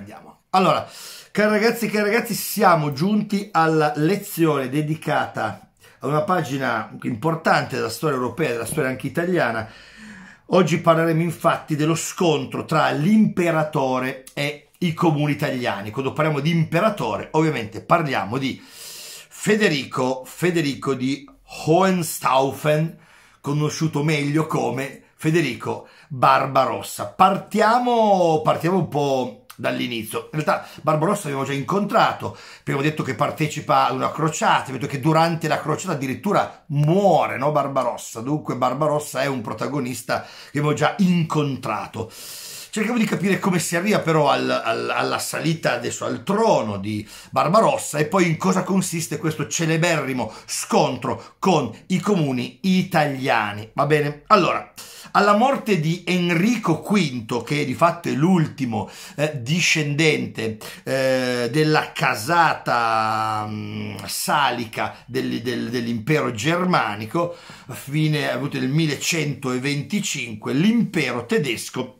Andiamo. Allora, cari ragazzi e cari ragazzi, siamo giunti alla lezione dedicata a una pagina importante della storia europea, della storia anche italiana. Oggi parleremo infatti dello scontro tra l'imperatore e i comuni italiani. Quando parliamo di imperatore, ovviamente parliamo di Federico, Federico di Hohenstaufen, conosciuto meglio come Federico Barbarossa. Partiamo, partiamo un po' dall'inizio. In realtà Barbarossa l'abbiamo già incontrato, abbiamo detto che partecipa ad una crociata, abbiamo detto che durante la crociata addirittura muore no, Barbarossa, dunque Barbarossa è un protagonista che abbiamo già incontrato. Cerchiamo di capire come si arriva però al, al, alla salita adesso al trono di Barbarossa e poi in cosa consiste questo celeberrimo scontro con i comuni italiani. Va bene? Allora, alla morte di Enrico V, che di fatto è l'ultimo eh, discendente eh, della casata mh, mm, salica del, del, dell'impero germanico, a fine appunto, del 1125, l'impero tedesco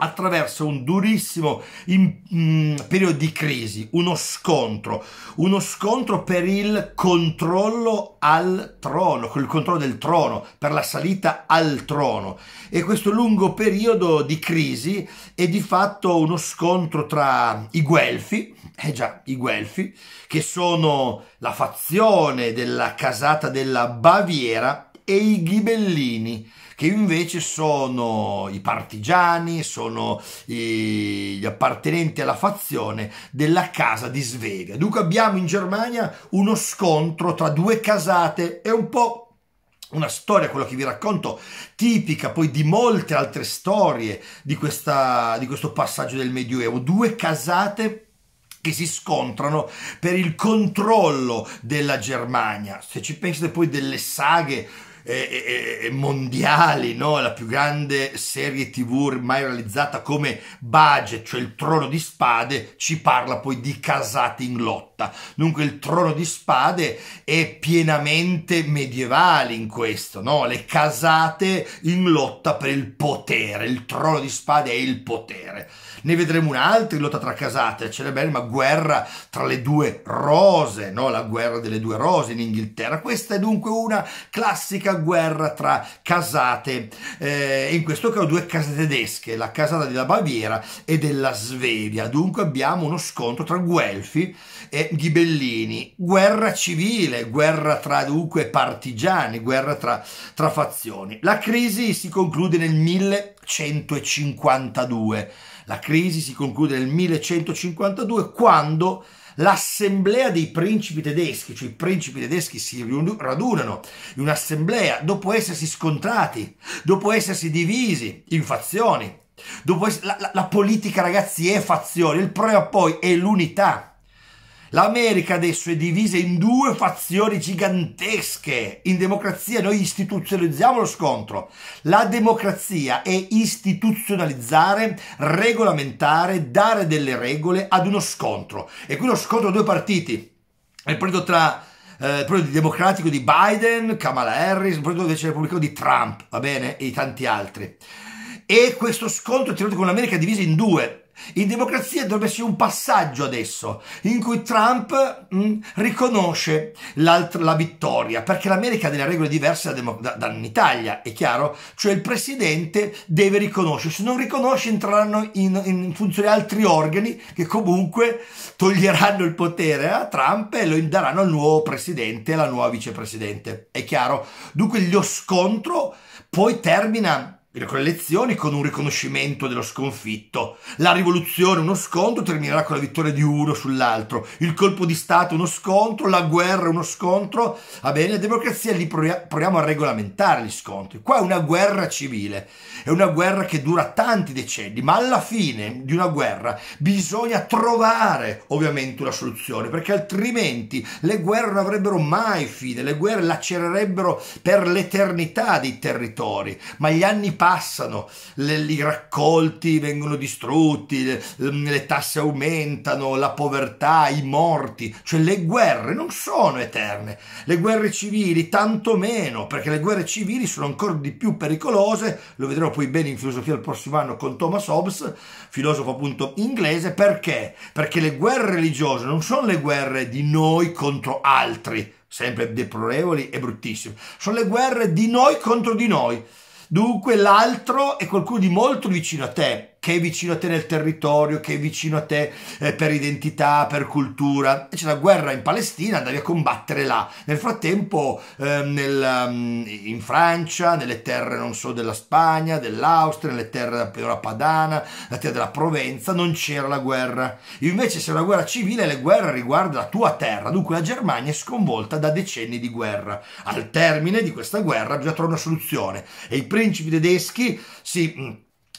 attraverso un durissimo in, mm, periodo di crisi, uno scontro, uno scontro per il controllo al trono, il controllo del trono, per la salita al trono. E questo lungo periodo di crisi è di fatto uno scontro tra i Guelfi, eh già, i Guelfi, che sono la fazione della casata della Baviera, e i Ghibellini, che invece sono i partigiani, sono i, gli appartenenti alla fazione della casa di Svevia. Dunque abbiamo in Germania uno scontro tra due casate e un po' una storia, quello che vi racconto, tipica poi di molte altre storie di, questa, di questo passaggio del Medioevo. Due casate che si scontrano per il controllo della Germania. Se ci pensate poi delle saghe eh, eh, mondiali, no? la più grande serie tv mai realizzata come budget, cioè il trono di spade, ci parla poi di casate in lotto lotta. Dunque il trono di spade è pienamente medievale in questo, no? Le casate in lotta per il potere, il trono di spade è il potere. Ne vedremo un'altra in lotta tra casate, c'è la bella guerra tra le due rose, no? La guerra delle due rose in Inghilterra. Questa è dunque una classica guerra tra casate, eh, in questo caso due case tedesche, la casata della Baviera e della Svevia. Dunque abbiamo uno scontro tra guelfi eh, Ghibellini, guerra civile, guerra tra dunque partigiani, guerra tra, tra fazioni. La crisi si conclude nel 1152. La crisi si conclude nel 1152 quando l'assemblea dei principi tedeschi, cioè i principi tedeschi si radunano in un'assemblea dopo essersi scontrati, dopo essersi divisi in fazioni. Dopo la, la, la politica, ragazzi, è fazione, il problema poi è l'unità. L'America adesso è divisa in due fazioni gigantesche. In democrazia noi istituzionalizziamo lo scontro. La democrazia è istituzionalizzare, regolamentare, dare delle regole ad uno scontro. E qui lo scontro due partiti è partito tra eh, quello democratico di Biden, Kamala Harris, il partito invece repubblicano di Trump, va bene, e tanti altri. E questo scontro è tenuto con l'America divisa in due, in democrazia dovrebbe essere un passaggio adesso in cui Trump mh, mm, riconosce la vittoria, perché l'America ha delle regole diverse dall'Italia, da, da è chiaro? Cioè il presidente deve riconoscere, se non riconosce entreranno in, in funzione altri organi che comunque toglieranno il potere a Trump e lo daranno al nuovo presidente e alla nuova vicepresidente, è chiaro? Dunque lo scontro poi termina con le elezioni con un riconoscimento dello sconfitto. La rivoluzione uno scontro terminerà con la vittoria di uno sull'altro, il colpo di Stato uno scontro, la guerra uno scontro. Va bene, la democrazia lì proviamo a regolamentare gli scontri. Qua è una guerra civile, è una guerra che dura tanti decenni, ma alla fine di una guerra bisogna trovare ovviamente una soluzione, perché altrimenti le guerre non avrebbero mai fine, le guerre lacererebbero per l'eternità dei territori, ma gli anni passano, i raccolti vengono distrutti, le, mm, le tasse aumentano, la povertà, i morti, cioè le guerre non sono eterne, le guerre civili tanto meno, perché le guerre civili sono ancora di più pericolose, lo vedremo poi bene in filosofia il prossimo anno con Thomas Hobbes, filosofo appunto inglese, perché? Perché le guerre religiose non sono le guerre di noi contro altri, sempre deplorevoli e bruttissime, sono le guerre di noi contro di noi. Dunque l'altro è qualcuno di molto vicino a te, che è vicino a te nel territorio, che è vicino a te eh, per identità, per cultura. E c'è la guerra in Palestina, andavi a combattere là. Nel frattempo eh, nel, ehm, in Francia, nelle terre non so della Spagna, dell'Austria, nelle terre della Piora Padana, la terra della Provenza, non c'era la guerra. Invece se è una guerra civile e le guerre riguardano la tua terra. Dunque la Germania è sconvolta da decenni di guerra. Al termine di questa guerra bisogna trovare una soluzione e i principi tedeschi si mm,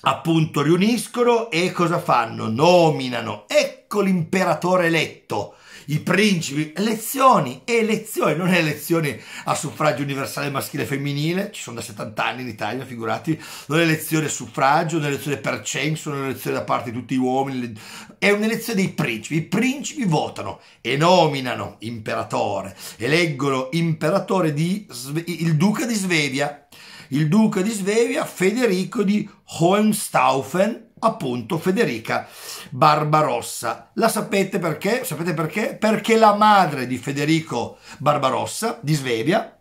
appunto riuniscono e cosa fanno? Nominano, ecco l'imperatore eletto, i principi, elezioni, elezioni, non elezioni a suffragio universale maschile e femminile, ci sono da 70 anni in Italia, figurati, non è elezione a suffragio, non è elezione per censo, non è elezione da parte di tutti gli uomini, è un'elezione dei principi, i principi votano e nominano imperatore, eleggono imperatore di, il duca di Svevia, il duca di Svevia Federico di Hohenstaufen, appunto Federica Barbarossa. La sapete perché? Sapete perché? Perché la madre di Federico Barbarossa di Svevia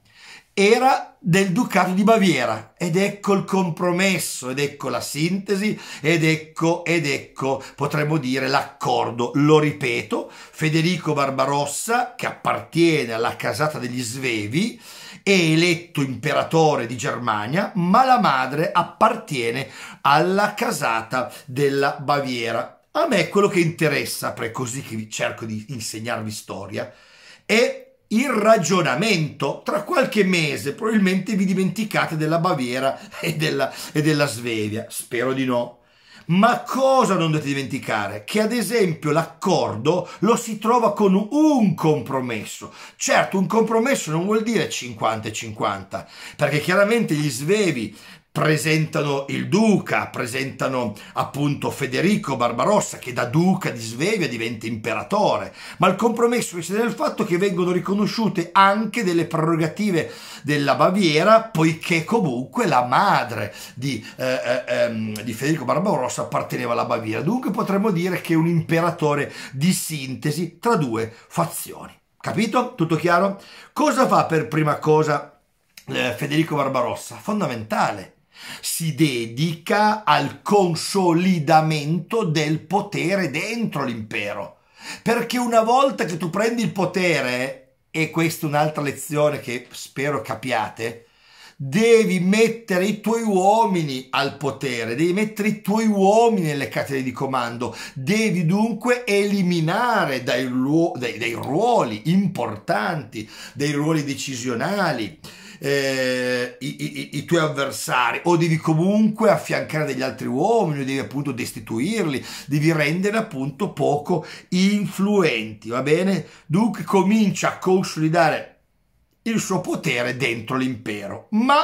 era del Ducato di Baviera. Ed ecco il compromesso, ed ecco la sintesi, ed ecco, ed ecco, potremmo dire l'accordo. Lo ripeto, Federico Barbarossa, che appartiene alla casata degli Svevi, è eletto imperatore di Germania, ma la madre appartiene alla casata della Baviera. A me quello che interessa, per così che cerco di insegnarvi storia, è il ragionamento, tra qualche mese probabilmente vi dimenticate della Baviera e della, e della Svevia, spero di no. Ma cosa non dovete dimenticare? Che ad esempio l'accordo lo si trova con un compromesso. Certo, un compromesso non vuol dire 50 e 50, perché chiaramente gli svevi presentano il duca, presentano appunto Federico Barbarossa che da duca di Svevia diventa imperatore, ma il compromesso è nel fatto che vengono riconosciute anche delle prerogative della Baviera, poiché comunque la madre di, eh, eh, ehm, di Federico Barbarossa apparteneva alla Baviera, dunque potremmo dire che è un imperatore di sintesi tra due fazioni. Capito? Tutto chiaro? Cosa fa per prima cosa eh, Federico Barbarossa? Fondamentale, si dedica al consolidamento del potere dentro l'impero. Perché una volta che tu prendi il potere, e questa è un'altra lezione che spero capiate, devi mettere i tuoi uomini al potere, devi mettere i tuoi uomini nelle catene di comando, devi dunque eliminare dai, dai, dai ruoli importanti, dei ruoli decisionali eh, i, i, i, tuoi avversari o devi comunque affiancare degli altri uomini, o devi appunto destituirli, devi rendere appunto poco influenti, va bene? Duke comincia a consolidare il suo potere dentro l'impero, ma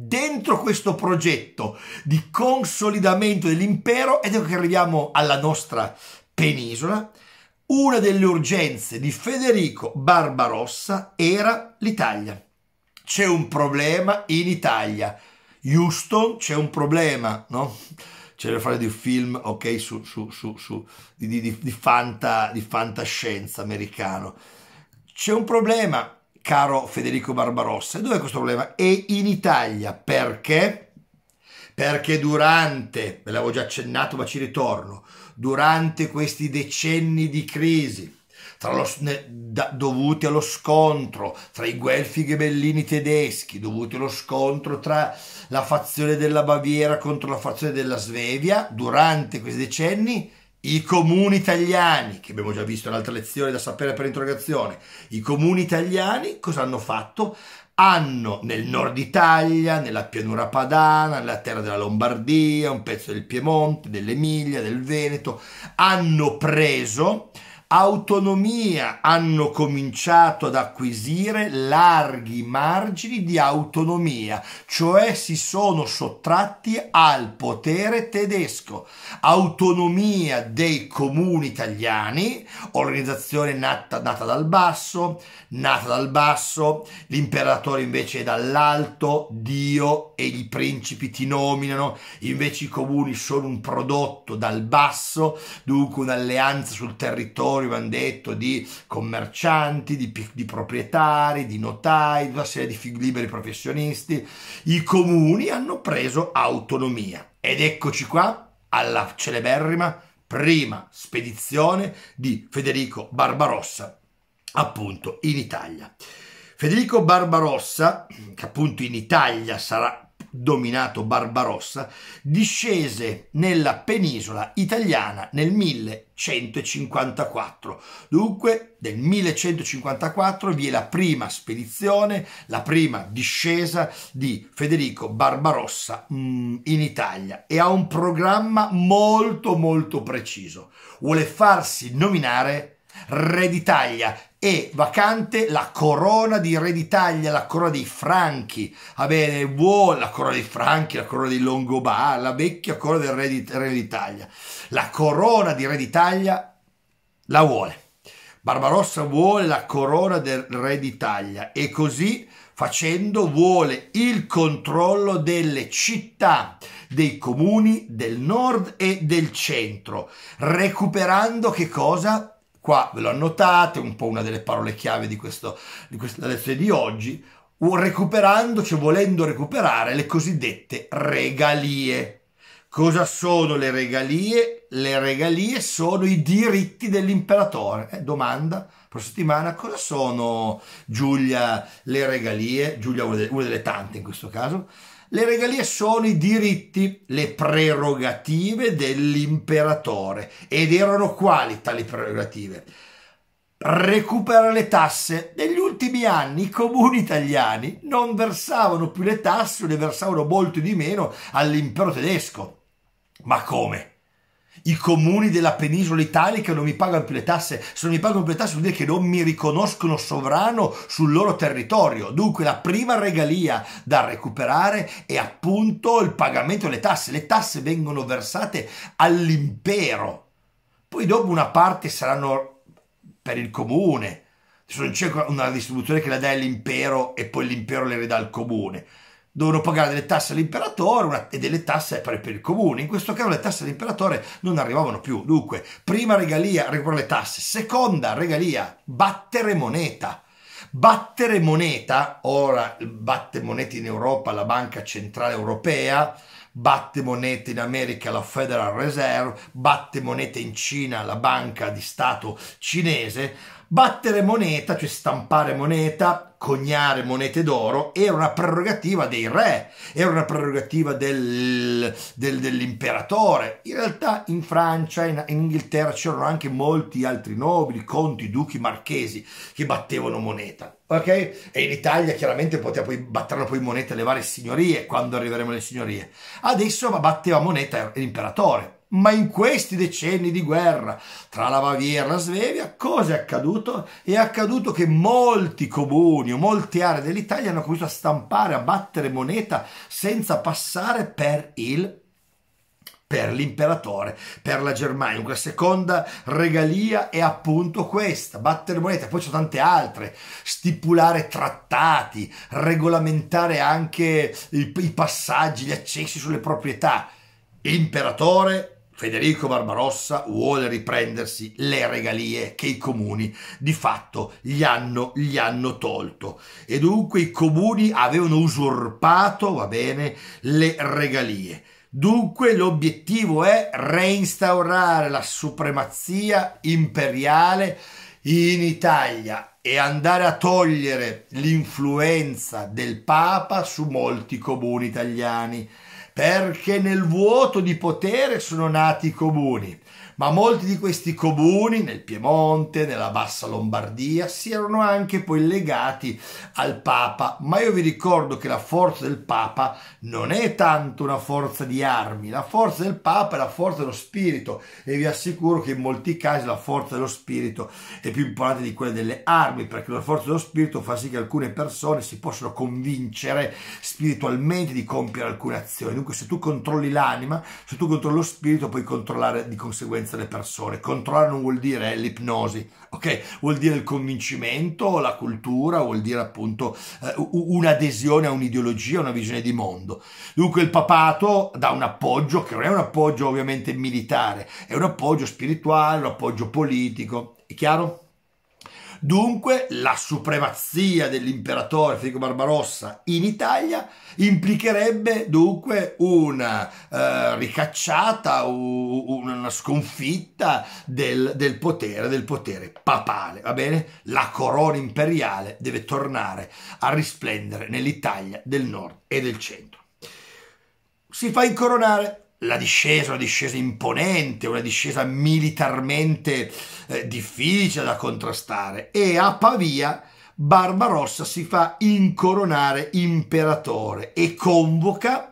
dentro questo progetto di consolidamento dell'impero ed ecco che arriviamo alla nostra penisola, una delle urgenze di Federico Barbarossa era l'Italia c'è un problema in Italia. Houston c'è un problema, no? C'è da fare di un film, ok, su, su, su, su di, di, di, fanta, di fantascienza americano. C'è un problema, caro Federico Barbarossa. E dov'è questo problema? È in Italia. Perché? Perché durante, ve l'avevo già accennato ma ci ritorno, durante questi decenni di crisi, lo, ne, da, dovuti allo scontro tra i guelfi ghibellini tedeschi, dovuti allo scontro tra la fazione della Baviera contro la fazione della Svevia, durante questi decenni i comuni italiani, che abbiamo già visto in altre lezione da sapere per interrogazione, i comuni italiani cosa hanno fatto? hanno nel nord Italia, nella pianura padana, nella terra della Lombardia, un pezzo del Piemonte, dell'Emilia, del Veneto, hanno preso autonomia hanno cominciato ad acquisire larghi margini di autonomia, cioè si sono sottratti al potere tedesco. Autonomia dei comuni italiani, organizzazione nata, nata dal basso, nata dal basso, l'imperatore invece è dall'alto, Dio e i principi ti nominano, invece i comuni sono un prodotto dal basso, dunque un'alleanza sul territorio lavoratori, hanno detto, di commercianti, di, di proprietari, di notai, di una serie di fig- liberi professionisti. I comuni hanno preso autonomia. Ed eccoci qua alla celeberrima prima spedizione di Federico Barbarossa, appunto in Italia. Federico Barbarossa, che appunto in Italia sarà dominato Barbarossa, discese nella penisola italiana nel 1154. Dunque, nel 1154 vi è la prima spedizione, la prima discesa di Federico Barbarossa mm, in Italia e ha un programma molto molto preciso. Vuole farsi nominare re d'Italia e vacante la corona di re d'Italia, la corona dei Franchi. Va bene, wow, la corona dei Franchi, la corona di Longobar, la vecchia corona del re d'Italia. La corona di re d'Italia la vuole. Barbarossa vuole la corona del re d'Italia e così facendo vuole il controllo delle città, dei comuni del nord e del centro, recuperando che cosa? Qua ve lo annotate, un po' una delle parole chiave di, questo, di questa lezione di oggi, recuperando, cioè volendo recuperare le cosiddette regalie. Cosa sono le regalie? Le regalie sono i diritti dell'imperatore. Eh, domanda per settimana, cosa sono Giulia le regalie? Giulia una delle, una delle tante in questo caso. Le regalie sono i diritti, le prerogative dell'imperatore. Ed erano quali tali prerogative? Recupera le tasse. Negli ultimi anni i comuni italiani non versavano più le tasse, ne versavano molto di meno all'impero tedesco. Ma come? i comuni della penisola italica non mi pagano più le tasse. Se non mi pagano più le tasse vuol dire che non mi riconoscono sovrano sul loro territorio. Dunque la prima regalia da recuperare è appunto il pagamento delle tasse. Le tasse vengono versate all'impero. Poi dopo una parte saranno per il comune. Se non C'è una distribuzione che la dà all'impero e poi l'impero le ridà al comune Devono pagare delle tasse all'imperatore una, e delle tasse per, per, il comune. In questo caso le tasse all'imperatore non arrivavano più. Dunque, prima regalia, recuperare le tasse. Seconda regalia, battere moneta. Battere moneta, ora batte moneta in Europa la Banca Centrale Europea, batte moneta in America la Federal Reserve, batte moneta in Cina la Banca di Stato cinese Battere moneta, cioè stampare moneta, cognare monete d'oro, era una prerogativa dei re, era una prerogativa del, del, dell'imperatore. In realtà in Francia, in, in Inghilterra c'erano anche molti altri nobili, conti, duchi, marchesi che battevano moneta. Ok? E in Italia chiaramente poteva poi, batteranno poi moneta le varie signorie quando arriveremo alle signorie. Adesso batteva moneta l'imperatore ma in questi decenni di guerra tra la Baviera e la Svevia, cosa è accaduto? È accaduto che molti comuni o molte aree dell'Italia hanno cominciato a stampare, a battere moneta senza passare per il per l'imperatore, per la Germania. La seconda regalia è appunto questa, battere moneta, poi ci sono tante altre, stipulare trattati, regolamentare anche i passaggi, gli accessi sulle proprietà. Imperatore Federico Barbarossa vuole riprendersi le regalie che i comuni di fatto gli hanno, gli hanno tolto e dunque i comuni avevano usurpato, va bene, le regalie. Dunque l'obiettivo è reinstaurare la supremazia imperiale in Italia e andare a togliere l'influenza del Papa su molti comuni italiani perché nel vuoto di potere sono nati i comuni, ma molti di questi comuni nel Piemonte, nella Bassa Lombardia, si erano anche poi legati al Papa, ma io vi ricordo che la forza del Papa non è tanto una forza di armi, la forza del Papa è la forza dello spirito e vi assicuro che in molti casi la forza dello spirito è più importante di quella delle armi, perché la forza dello spirito fa sì che alcune persone si possano convincere spiritualmente di compiere alcune azioni. Dunque se tu controlli l'anima, se tu controlli lo spirito, puoi controllare di conseguenza coscienza delle persone. Controllare non vuol dire eh, l'ipnosi, ok? Vuol dire il convincimento, la cultura, vuol dire appunto eh, un'adesione a un'ideologia, a una visione di mondo. Dunque il papato dà un appoggio che non è un appoggio ovviamente militare, è un appoggio spirituale, un appoggio politico. È chiaro? Dunque la supremazia dell'imperatore Federico Barbarossa in Italia implicherebbe dunque una eh, ricacciata, una sconfitta del, del, potere, del potere papale, va bene? La corona imperiale deve tornare a risplendere nell'Italia del nord e del centro. Si fa incoronare la discesa, una discesa imponente, una discesa militarmente eh, difficile da contrastare e a Pavia Barbarossa si fa incoronare imperatore e convoca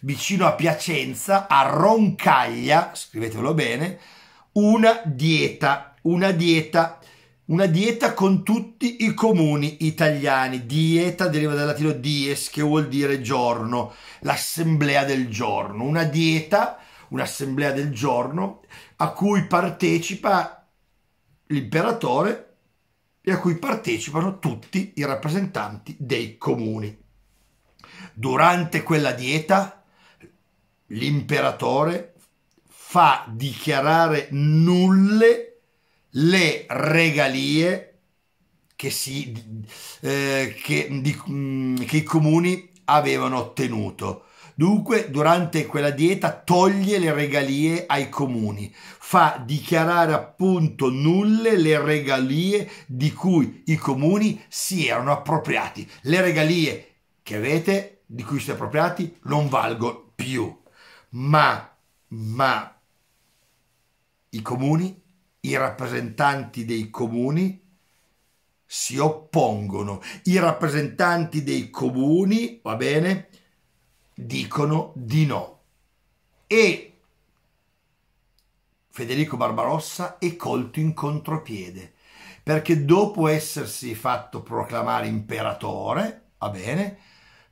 vicino a Piacenza, a Roncaglia, scrivetelo bene, una dieta, una dieta una dieta con tutti i comuni italiani. Dieta deriva dal latino dies, che vuol dire giorno, l'assemblea del giorno. Una dieta, un'assemblea del giorno, a cui partecipa l'imperatore e a cui partecipano tutti i rappresentanti dei comuni. Durante quella dieta l'imperatore fa dichiarare nulle le regalie che, si, eh, che, di, mm, che i comuni avevano ottenuto. Dunque, durante quella dieta toglie le regalie ai comuni, fa dichiarare appunto nulle le regalie di cui i comuni si erano appropriati. Le regalie che avete, di cui siete appropriati, non valgono più. Ma, ma, i comuni i rappresentanti dei comuni si oppongono, i rappresentanti dei comuni, va bene, dicono di no. E Federico Barbarossa è colto in contropiede, perché dopo essersi fatto proclamare imperatore, va bene,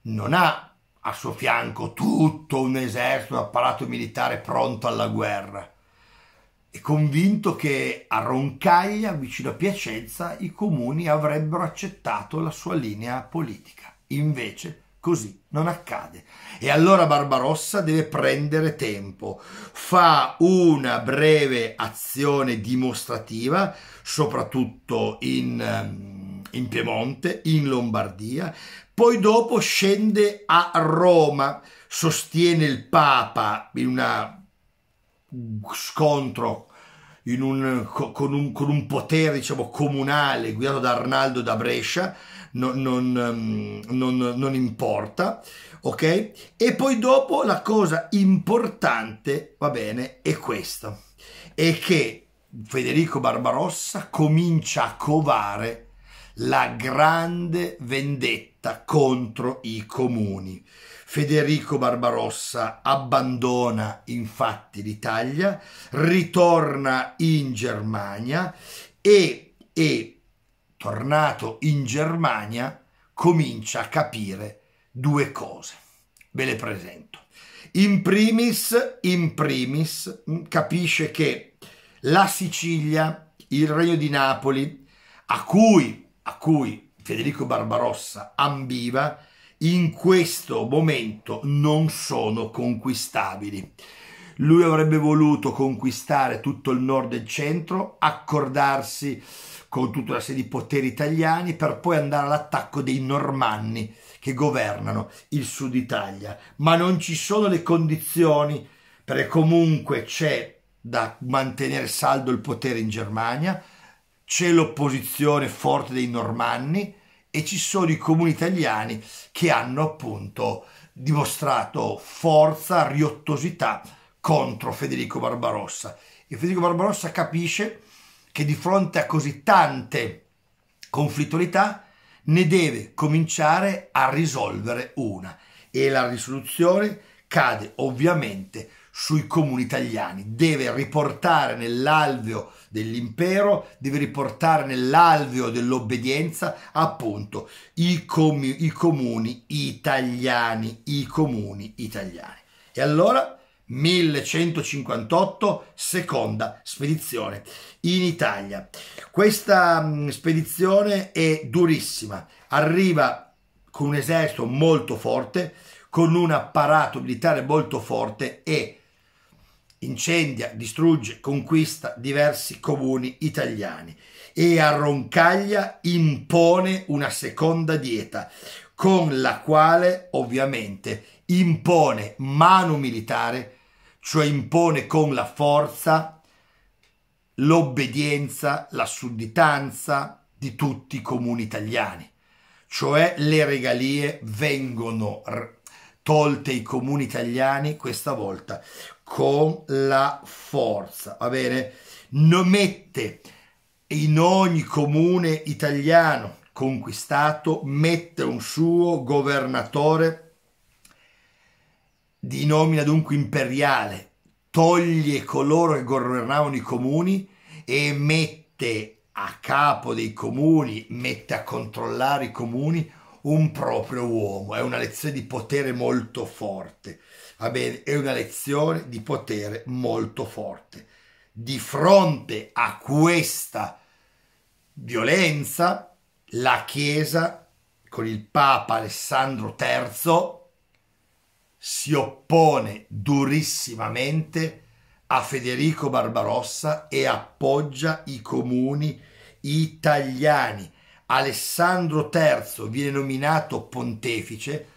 non ha a suo fianco tutto un esercito, un apparato militare pronto alla guerra è convinto che a Roncaglia, vicino a Piacenza, i comuni avrebbero accettato la sua linea politica. Invece così non accade. E allora Barbarossa deve prendere tempo, fa una breve azione dimostrativa, soprattutto in, ehm, in, Piemonte, in Lombardia, poi dopo scende a Roma, sostiene il Papa in una scontro un, con, un, con, un, potere diciamo, comunale guidato da Arnaldo da Brescia, non, non, ehm, non, non importa, ok? E poi dopo la cosa importante, va bene, è questa, è che Federico Barbarossa comincia a covare la grande vendetta contro i comuni. Federico Barbarossa abbandona infatti l'Italia, ritorna in Germania e, e, tornato in Germania comincia a capire due cose. Ve le presento. In primis, in primis mm, capisce che la Sicilia, il Regno di Napoli, a cui, a cui Federico Barbarossa ambiva, in questo momento non sono conquistabili. Lui avrebbe voluto conquistare tutto il nord e il centro, accordarsi con tutta una serie di poteri italiani per poi andare all'attacco dei normanni che governano il sud Italia, ma non ci sono le condizioni perché comunque c'è da mantenere saldo il potere in Germania, c'è l'opposizione forte dei normanni, e ci sono i comuni italiani che hanno appunto dimostrato forza, riottosità contro Federico Barbarossa. E Federico Barbarossa capisce che di fronte a così tante conflittualità ne deve cominciare a risolvere una e la risoluzione cade ovviamente sui comuni italiani, deve riportare nell'alveo dell'impero, deve riportare nell'alveo dell'obbedienza appunto i, com i, comuni italiani, i comuni italiani. E allora 1158, seconda spedizione in Italia. Questa mh, spedizione è durissima, arriva con un esercito molto forte, con un apparato militare molto forte e incendia, distrugge, conquista diversi comuni italiani e a Roncaglia impone una seconda dieta con la quale ovviamente impone mano militare, cioè impone con la forza l'obbedienza, la sudditanza di tutti i comuni italiani, cioè le regalie vengono tolte ai comuni italiani questa volta con la forza, va bene? Non mette in ogni comune italiano conquistato, mette un suo governatore di nomina dunque imperiale, toglie coloro che governavano i comuni e mette a capo dei comuni, mette a controllare i comuni un proprio uomo. È una lezione di potere molto forte. Va bene, è una lezione di potere molto forte. Di fronte a questa violenza, la Chiesa, con il Papa Alessandro III, si oppone durissimamente a Federico Barbarossa e appoggia i comuni italiani. Alessandro III viene nominato pontefice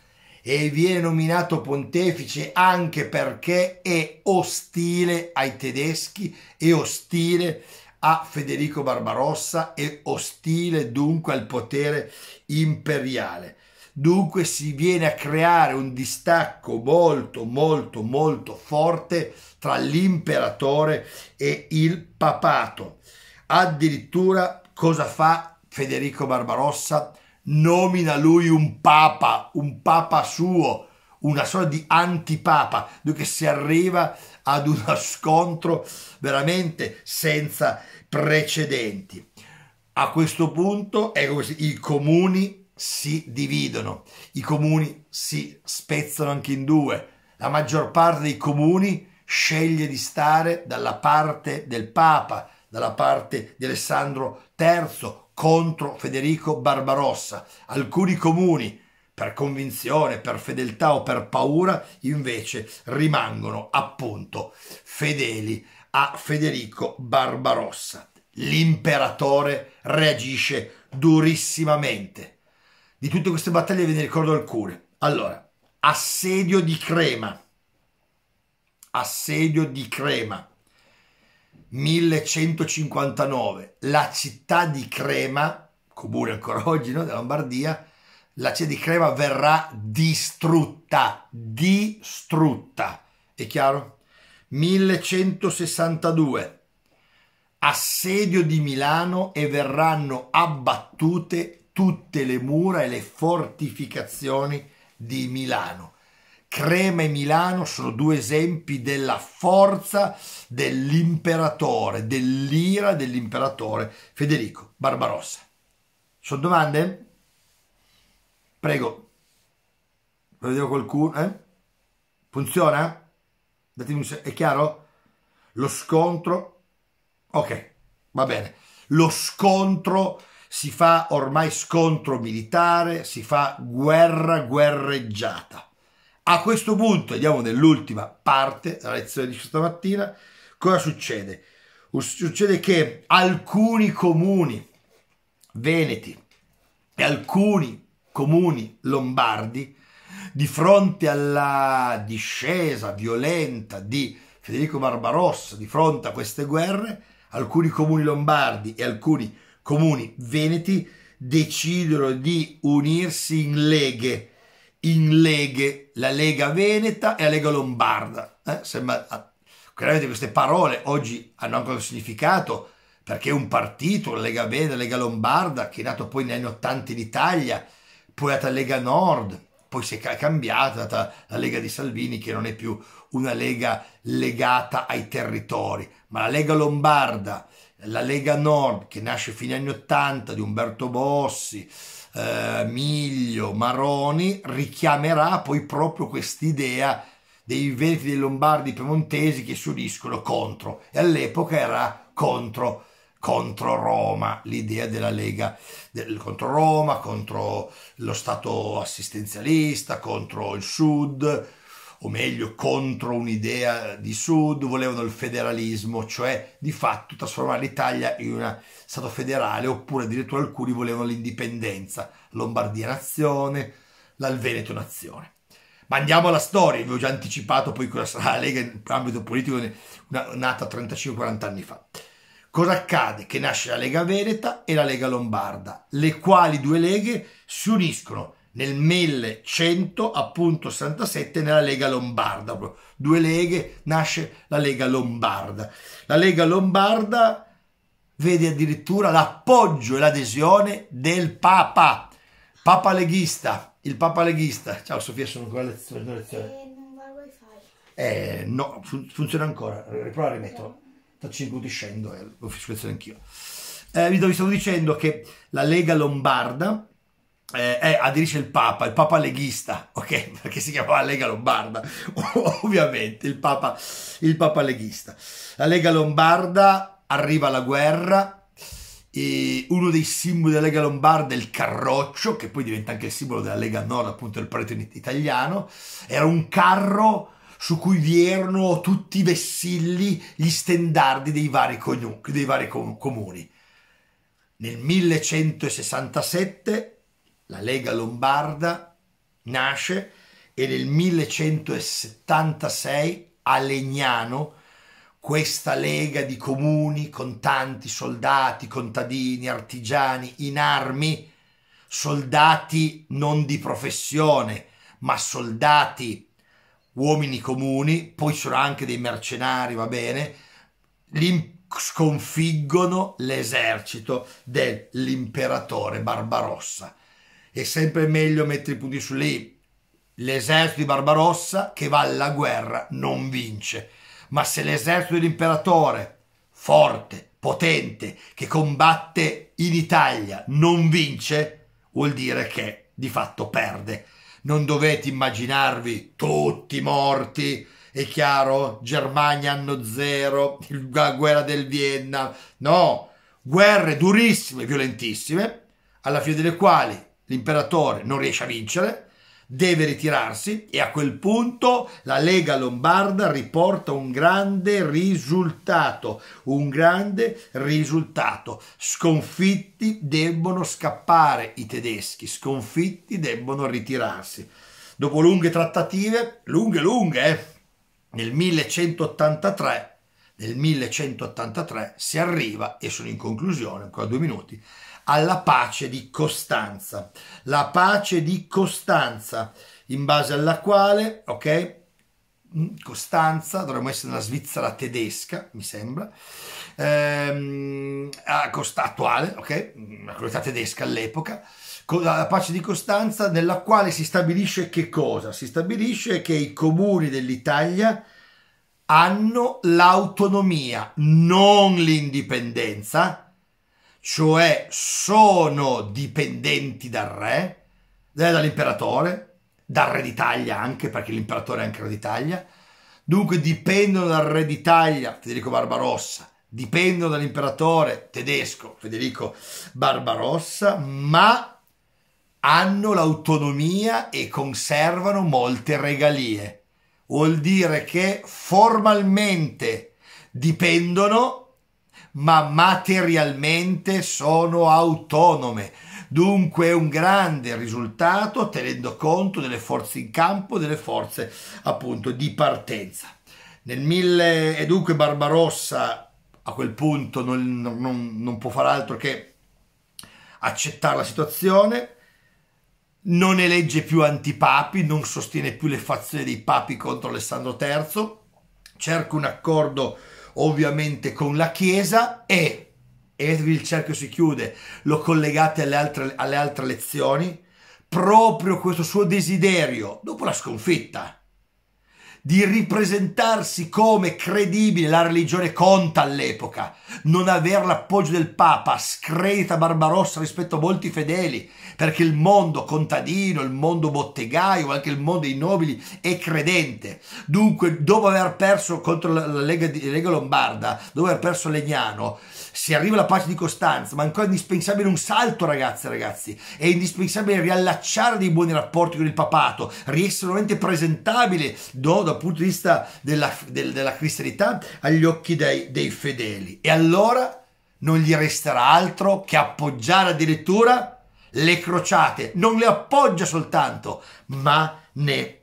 e viene nominato pontefice anche perché è ostile ai tedeschi, è ostile a Federico Barbarossa, è ostile dunque al potere imperiale. Dunque si viene a creare un distacco molto molto molto forte tra l'imperatore e il papato. Addirittura cosa fa Federico Barbarossa? nomina lui un papa, un papa suo, una sorta di antipapa, che si arriva ad uno scontro veramente senza precedenti. A questo punto è così, ecco i comuni si dividono, i comuni si spezzano anche in due, la maggior parte dei comuni sceglie di stare dalla parte del Papa, dalla parte di Alessandro III contro Federico Barbarossa. Alcuni comuni, per convinzione, per fedeltà o per paura, invece rimangono appunto fedeli a Federico Barbarossa. L'imperatore reagisce durissimamente. Di tutte queste battaglie ve ne ricordo alcune. Allora, assedio di Crema. Assedio di Crema. 1159, la città di Crema, comune ancora oggi no? della Lombardia, la città di Crema verrà distrutta, distrutta, è chiaro? 1162, assedio di Milano e verranno abbattute tutte le mura e le fortificazioni di Milano. Crema e Milano sono due esempi della forza dell'imperatore, dell'ira dell'imperatore Federico Barbarossa. Sono domande? Prego. Vedevo qualcuno? Eh? Funziona? Datemi un se- è chiaro? Lo scontro? Ok, va bene. Lo scontro si fa ormai scontro militare, si fa guerra guerreggiata a questo punto, andiamo nell'ultima parte della lezione di stamattina, cosa succede? Succede che alcuni comuni veneti e alcuni comuni lombardi, di fronte alla discesa violenta di Federico Barbarossa, di fronte a queste guerre, alcuni comuni lombardi e alcuni comuni veneti decidono di unirsi in leghe in leghe, la Lega Veneta e la Lega Lombarda. Eh, sembra, ah, chiaramente queste parole oggi hanno ancora un significato perché un partito, la Lega Veneta, la Lega Lombarda, che è nato poi negli anni 80 in Italia, poi è nata Lega Nord, poi si è cambiata la Lega di Salvini che non è più una Lega legata ai territori, ma la Lega Lombarda, la Lega Nord che nasce fino agli anni 80 di Umberto Bossi, eh, Miglio, Maroni, richiamerà poi proprio quest'idea dei venti dei lombardi, piemontesi che si uniscono contro. E all'epoca era contro contro Roma, l'idea della Lega del, contro Roma, contro lo Stato assistenzialista, contro il Sud, o meglio contro un'idea di sud, volevano il federalismo, cioè di fatto trasformare l'Italia in uno Stato federale, oppure addirittura alcuni volevano l'indipendenza, Lombardia nazione, dal Veneto nazione. Ma andiamo alla storia, vi ho già anticipato poi cosa sarà la Lega in ambito politico nata 35-40 anni fa. Cosa accade? Che nasce la Lega Veneta e la Lega Lombarda, le quali due leghe si uniscono nel 1167 nella Lega Lombarda, due leghe, nasce la Lega Lombarda. La Lega Lombarda vede addirittura l'appoggio e l'adesione del Papa, Papa leghista, il Papa leghista. Ciao Sofia, sono ancora a lezione. lezione. Eh, no, fun funziona ancora, riprova a rimetterlo. Tra 5 minuti scendo e eh, lo faccio lezione anch'io. Eh, vi stavo dicendo che la Lega Lombarda eh, eh, aderisce il Papa, il Papa leghista, ok? Perché si chiamava Lega Lombarda, ovviamente, il Papa, il Papa leghista. La Lega Lombarda arriva la guerra, e uno dei simboli della Lega Lombarda è il carroccio, che poi diventa anche il simbolo della Lega Nord, appunto il prete italiano, era un carro su cui vi erano tutti i vessilli, gli stendardi dei vari, dei vari com comuni. Nel 1167 la Lega Lombarda nasce e nel 1176 a Legnano questa lega di comuni con tanti soldati, contadini, artigiani in armi, soldati non di professione, ma soldati uomini comuni, poi sono anche dei mercenari, va bene, sconfiggono l'esercito dell'imperatore Barbarossa è sempre meglio mettere i punti sulle i. L'esercito di Barbarossa che va alla guerra non vince, ma se l'esercito dell'imperatore, forte, potente, che combatte in Italia, non vince, vuol dire che di fatto perde. Non dovete immaginarvi tutti morti, è chiaro? Germania anno zero, la guerra del Vienna, no, guerre durissime, violentissime, alla fine delle quali l'imperatore non riesce a vincere, deve ritirarsi e a quel punto la Lega Lombarda riporta un grande risultato, un grande risultato. Sconfitti debbono scappare i tedeschi, sconfitti debbono ritirarsi. Dopo lunghe trattative, lunghe lunghe, eh, nel 1183 nel 1183 si arriva, e sono in conclusione, ancora due minuti, alla pace di Costanza. La pace di Costanza, in base alla quale, ok, mm, Costanza, dovremmo essere nella Svizzera tedesca, mi sembra, ehm, costa, attuale, ok, mm, una comunità tedesca all'epoca, la pace di Costanza, nella quale si stabilisce che cosa? Si stabilisce che i comuni dell'Italia hanno l'autonomia, non l'indipendenza, cioè sono dipendenti dal re, eh, dall'imperatore, dal re d'Italia anche, perché l'imperatore è anche re d'Italia, dunque dipendono dal re d'Italia, Federico Barbarossa, dipendono dall'imperatore tedesco, Federico Barbarossa, ma hanno l'autonomia e conservano molte regalie vuol dire che formalmente dipendono ma materialmente sono autonome. Dunque è un grande risultato tenendo conto delle forze in campo, delle forze appunto di partenza. Nel 1000 e dunque Barbarossa a quel punto non, non, non può far altro che accettare la situazione, non elegge più antipapi, non sostiene più le fazioni dei papi contro Alessandro III, cerca un accordo ovviamente con la Chiesa e, e il cerchio si chiude, lo collegate alle altre, alle altre lezioni, proprio questo suo desiderio, dopo la sconfitta, di ripresentarsi come credibile, la religione conta all'epoca, non aver l'appoggio del Papa, screta Barbarossa rispetto a molti fedeli, perché il mondo contadino, il mondo bottegaio, anche il mondo dei nobili è credente. Dunque, dopo aver perso contro la Lega, Lega Lombarda, dopo aver perso Legnano, se arriva la pace di Costanza, ma ancora è indispensabile un salto, ragazze e ragazzi. È indispensabile riallacciare dei buoni rapporti con il papato, riessere veramente presentabile no, dal punto di vista della, del, della cristianità agli occhi dei, dei fedeli. E allora non gli resterà altro che appoggiare addirittura le crociate, non le appoggia soltanto, ma ne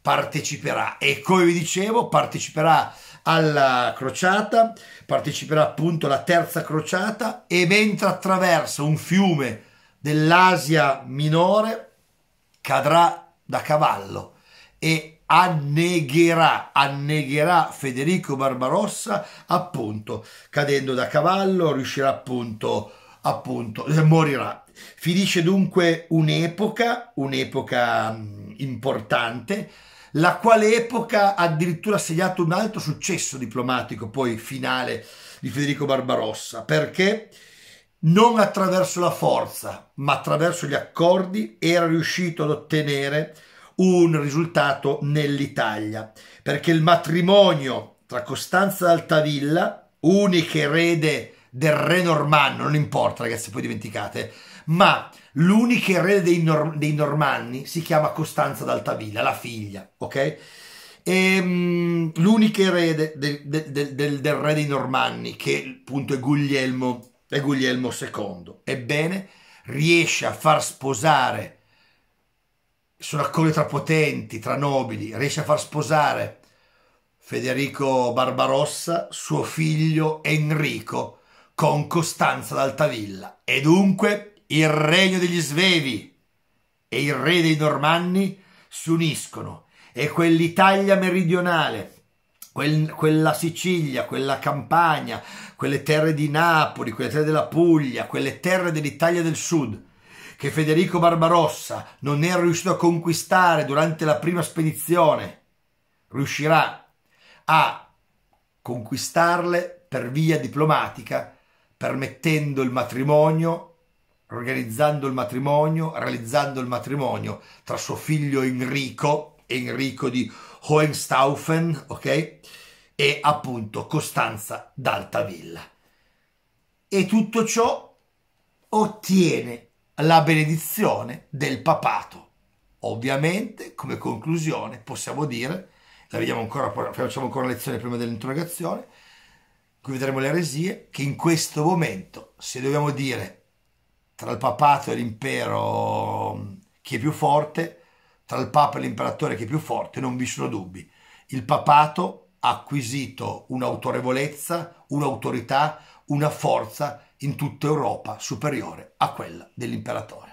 parteciperà. E come vi dicevo, parteciperà alla crociata, parteciperà appunto alla terza crociata e mentre attraversa un fiume dell'Asia minore cadrà da cavallo e annegherà, annegherà Federico Barbarossa appunto cadendo da cavallo, riuscirà appunto, appunto, eh, morirà. Finisce dunque un'epoca, un'epoca mm, importante, la quale epoca ha addirittura segnato un altro successo diplomatico, poi finale, di Federico Barbarossa, perché non attraverso la forza, ma attraverso gli accordi era riuscito ad ottenere un risultato nell'Italia, perché il matrimonio tra Costanza d'Altavilla, unica erede del re normanno, non importa ragazzi, poi dimenticate, ma L'unica erede dei, Nor- dei, Normanni si chiama Costanza d'Altavilla, la figlia, ok? E, um, l'unica erede de- de- de- del re dei Normanni, che appunto è Guglielmo, è Guglielmo II. Ebbene, riesce a far sposare, sono accordi tra potenti, tra nobili, riesce a far sposare Federico Barbarossa, suo figlio Enrico, con Costanza d'Altavilla. E dunque il regno degli Svevi e il re dei Normanni si uniscono e quell'Italia meridionale, quel, quella Sicilia, quella Campania, quelle terre di Napoli, quelle terre della Puglia, quelle terre dell'Italia del Sud, che Federico Barbarossa non era riuscito a conquistare durante la prima spedizione, riuscirà a conquistarle per via diplomatica, permettendo il matrimonio organizzando il matrimonio, realizzando il matrimonio tra suo figlio Enrico, Enrico di Hohenstaufen, ok? E appunto Costanza d'Altavilla. E tutto ciò ottiene la benedizione del papato. Ovviamente, come conclusione, possiamo dire, la vediamo ancora, facciamo ancora una lezione prima dell'interrogazione, qui vedremo le eresie, che in questo momento, se dobbiamo dire tra il papato e l'impero mm, chi è più forte, tra il papa e l'imperatore chi è più forte, non vi sono dubbi. Il papato ha acquisito un'autorevolezza, un'autorità, una forza in tutta Europa superiore a quella dell'imperatore.